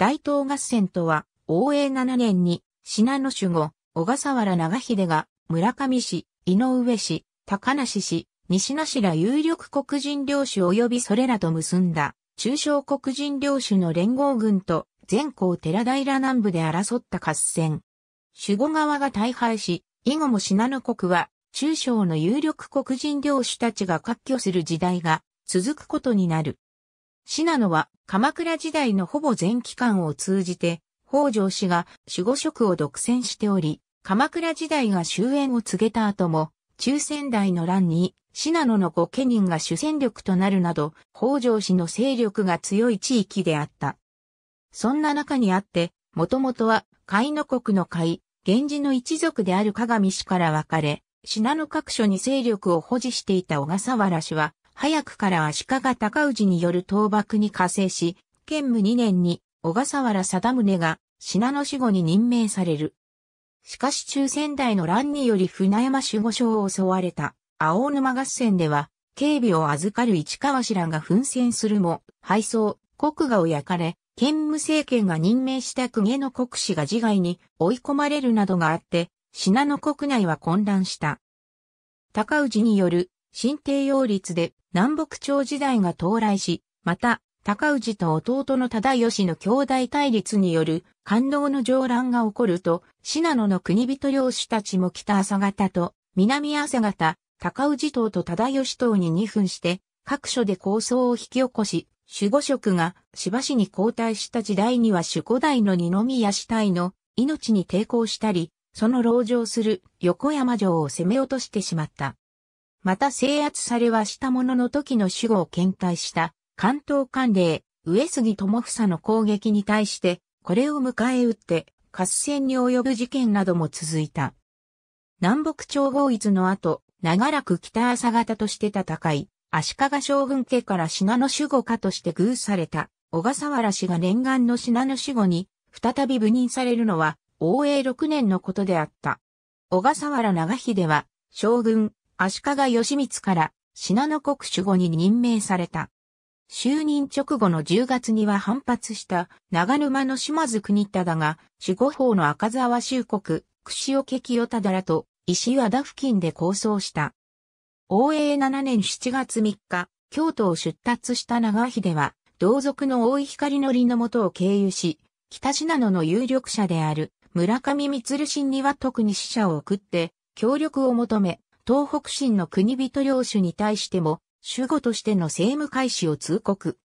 大東合戦とは、応永7年に、信濃守護、小笠原長秀が、村上氏、井上氏、高梨氏、西梨ら有力黒人領主及びそれらと結んだ、中小黒人領主の連合軍と、全校寺平南部で争った合戦。守護側が大敗し、以後も信濃国は、中小の有力黒人領主たちが割拠する時代が続くことになる。信濃は鎌倉時代のほぼ全期間を通じて、北条氏が守護職を独占しており、鎌倉時代が終焉を告げた後も、中仙台の乱に、信濃の御家人が主戦力となるなど、北条氏の勢力が強い地域であった。そんな中にあって、もともとは、海の国の海、源氏の一族である鏡氏から分かれ、信濃各所に勢力を保持していた小笠原氏は、早くから足利尊氏による倒幕に加勢し、建武2年に小笠原貞宗が信濃守護に任命される。しかし中仙台の乱により船山守護省を襲われた青沼合戦では、警備を預かる市川氏らが奮戦するも、敗走、国がを焼かれ、建武政権が任命した公家の国士が自害に追い込まれるなどがあって、信濃国内は混乱した。高氏による新帝擁立で南北朝時代が到来し、また、高氏と弟の忠義の兄弟対立による感動の上乱が起こると、信濃の国人領主たちも北朝方と南朝方、高氏党と忠義党に二分して、各所で抗争を引き起こし、守護職がしばしに交代した時代には守護代の二宮死体の命に抵抗したり、その籠城する横山城を攻め落としてしまった。また制圧されはしたものの時の守護を検体した関東官令、上杉智房の攻撃に対して、これを迎え撃って、合戦に及ぶ事件なども続いた。南北朝合一の後、長らく北朝方として戦い、足利将軍家から信濃守護家として偶された、小笠原氏が念願の信濃守護に、再び部任されるのは、応永6年のことであった。小笠原長秀は、将軍、足利義満から信濃国守護に任命された。就任直後の10月には反発した長沼の島津国忠が守護法の赤沢州国、串岡清忠らと石和田付近で構想した。応永7年7月3日、京都を出立した長秀は、同族の大井光則のもとを経由し、北信濃の有力者である村上光信には特に使者を送って、協力を求め、東北新の国人領主に対しても、守護としての政務開始を通告。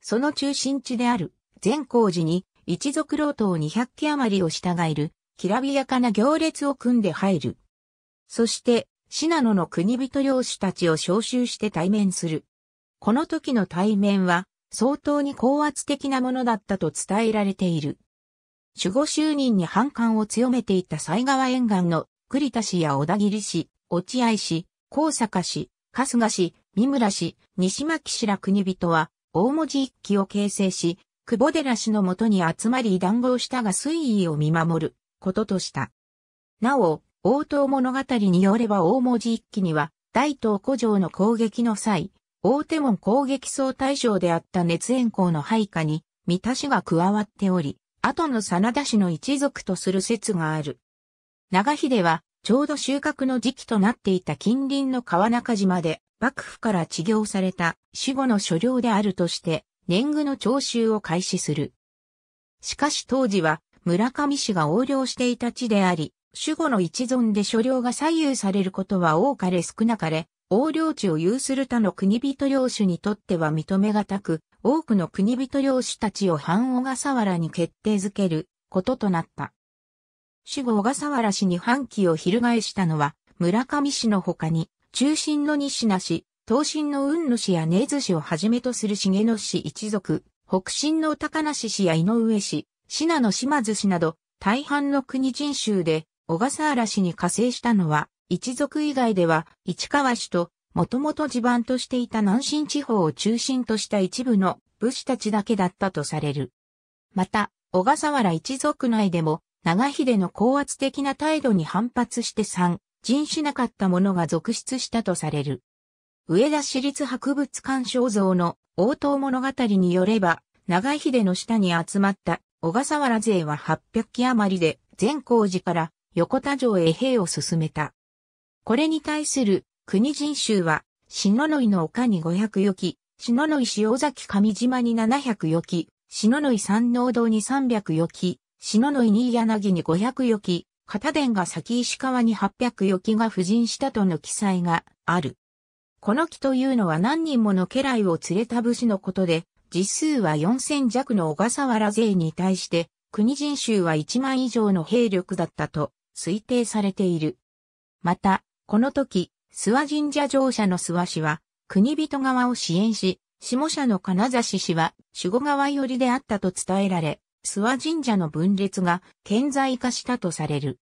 その中心地である、善光寺に、一族老頭200機余りを従える、きらびやかな行列を組んで入る。そして、信濃の国人領主たちを召集して対面する。この時の対面は、相当に高圧的なものだったと伝えられている。守護就任に反感を強めていた西川沿岸の栗田氏や小田切氏、落合氏、高坂氏、春日氏、三村氏、西牧氏ら国人は、大文字一揆を形成し、久保寺氏のもとに集まり談合したが推移を見守ることとした。なお、応答物語によれば大文字一揆には、大東古城の攻撃の際、大手門攻撃総大将であった熱炎校の配下に、三田氏が加わっており、後の真田氏の一族とする説がある。長秀は、ちょうど収穫の時期となっていた近隣の川中島で、幕府から治療された死後の所領であるとして、年貢の徴収を開始する。しかし当時は、村上氏が横領していた地であり、守護の一存で所領が左右されることは多かれ少なかれ、横領地を有する他の国人領主にとっては認めがたく、多くの国人領主たちを藩小笠原に決定づけることとなった。死後小笠原氏に反旗を翻したのは、村上氏の他に、中心の西名氏、東進の雲野氏や根津氏をはじめとする重野氏一族、北進の高梨氏や井上氏、信濃島津氏など、大半の国人衆で、小笠原氏に加勢したのは、一族以外では、市川氏と、もともと地盤としていた南進地方を中心とした一部の武士たちだけだったとされる。また、小笠原一族内でも、長秀の高圧的な態度に反発して参人しなかった者が続出したとされる。上田市立博物館肖像の応答物語によれば、長秀の下に集まった小笠原勢は800機余りで善光寺から横田城へ兵を進めた。これに対する国人衆は、篠ノ井の丘に500余機、篠ノ井塩崎上島に700余機、篠ノ井山王堂に300余機、篠の稲柳に500余木、片伝が先石川に800余木が布陣したとの記載がある。この木というのは何人もの家来を連れた武士のことで、実数は4000弱の小笠原勢に対して、国人衆は1万以上の兵力だったと推定されている。また、この時、諏訪神社乗車の諏訪氏は、国人側を支援し、下社の金指氏は守護側寄りであったと伝えられ、諏訪神社の分裂が顕在化したとされる。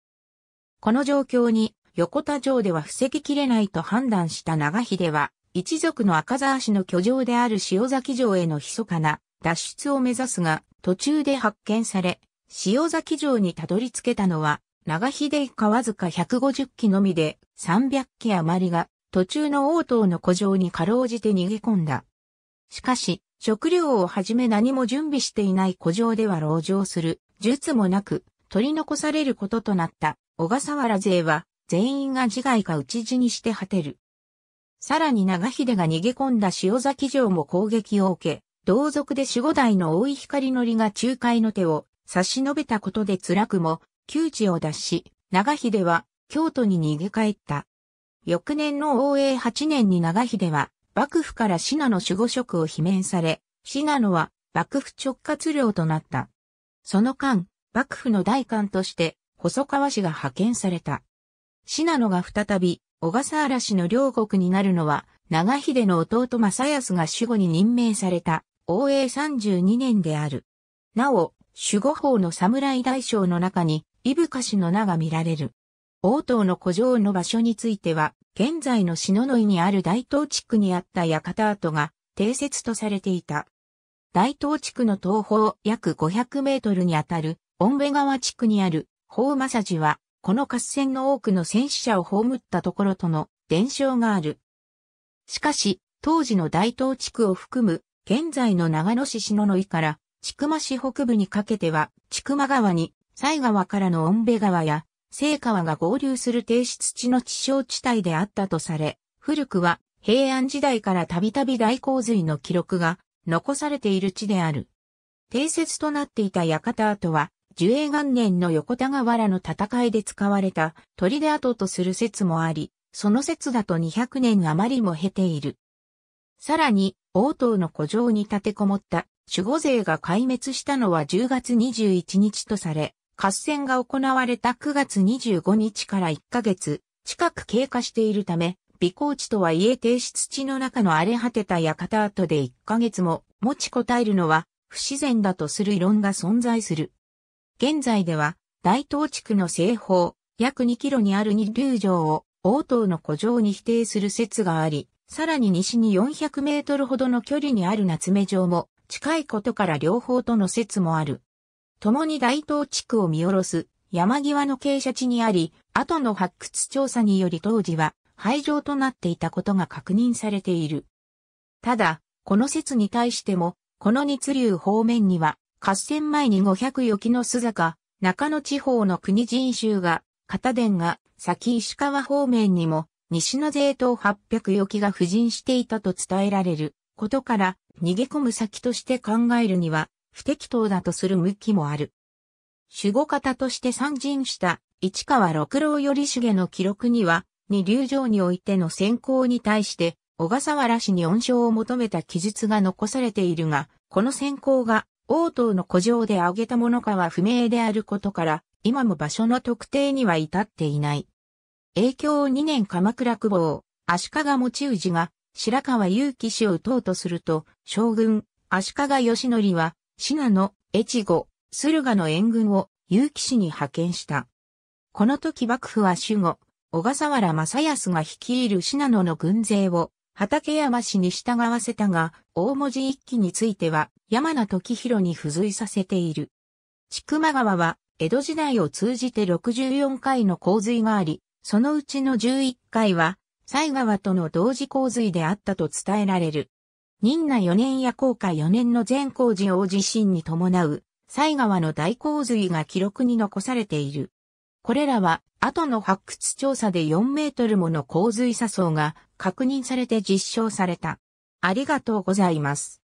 この状況に横田城では防ぎきれないと判断した長秀は、一族の赤沢氏の居城である塩崎城への密かな脱出を目指すが、途中で発見され、塩崎城にたどり着けたのは、長秀川わずか150機のみで300機余りが途中の王党の古城にかろうじて逃げ込んだ。しかし、食料をはじめ何も準備していない古城では籠城する、術もなく、取り残されることとなった小笠原勢は、全員が自害か討ち死にして果てる。さらに長秀が逃げ込んだ塩崎城も攻撃を受け、同族で守護代の大井光則が仲介の手を差し伸べたことで辛くも、窮地を脱し、長秀は京都に逃げ帰った。翌年の応永8年に長秀は幕府から信濃守護職を罷免され、信濃は幕府直轄領となった。その間、幕府の代官として、細川氏が派遣された。信濃が再び、小笠原氏の両国になるのは、長秀の弟正康が守護に任命された、応永32年である。なお、守護法の侍大将の中に、伊深氏の名が見られる。王東の古城の場所については、現在の篠ノ井にある大東地区にあった館跡が定説とされていた。大東地区の東方約500メートルにあたる、恩部川地区にある、法正寺は、この合戦の多くの戦死者を葬ったところとの伝承がある。しかし、当時の大東地区を含む、現在の長野市篠ノ井から、千曲市北部にかけては、千曲川に、西川からの恩部川や、聖川が合流する低湿地の地小地帯であったとされ、古くは平安時代からたびたび大洪水の記録が残されている地である。定説となっていた館跡は、樹永元年の横田河原の戦いで使われた砦跡とする説もあり、その説だと200年余りも経ている。さらに、王党の古城に立てこもった守護勢が壊滅したのは10月21日とされ、合戦が行われた9月25日から1ヶ月近く経過しているため、備考地とはいえ提出地の中の荒れ果てた館跡で1ヶ月も持ちこたえるのは不自然だとする異論が存在する。現在では、大東地区の西方、約2キロにある二流城を、王答の古城に否定する説があり、さらに西に400メートルほどの距離にある夏目城も、近いことから両方との説もある。共に大東地区を見下ろす山際の傾斜地にあり、後の発掘調査により当時は廃城となっていたことが確認されている。ただ、この説に対しても、この日流方面には、合戦前に500余の須坂、中野地方の国人衆が、片伝が、先石川方面にも、西の税等800余が布陣していたと伝えられることから、逃げ込む先として考えるには、不適当だとする向きもある。守護方として参陣した市川六郎頼重の記録には、二流城においての先行に対して、小笠原氏に恩賞を求めた記述が残されているが、この先行が王党の古城で挙げたものかは不明であることから、今も場所の特定には至っていない。影響2年鎌倉久保、足利持氏が白川祐樹氏を討とうとすると、将軍、足利義則は信濃、越後、駿河の援軍を結城市に派遣した。この時幕府は守護、小笠原正康が率いる信濃の軍勢を畠山氏に従わせたが、大文字一揆については山名時広に付随させている。千曲川は江戸時代を通じて64回の洪水があり、そのうちの11回は、西川との同時洪水であったと伝えられる。任那4年や降下4年の善光寺大地震に伴う、西川の大洪水が記録に残されている。これらは、後の発掘調査で4メートルもの洪水砂層が確認されて実証された。ありがとうございます。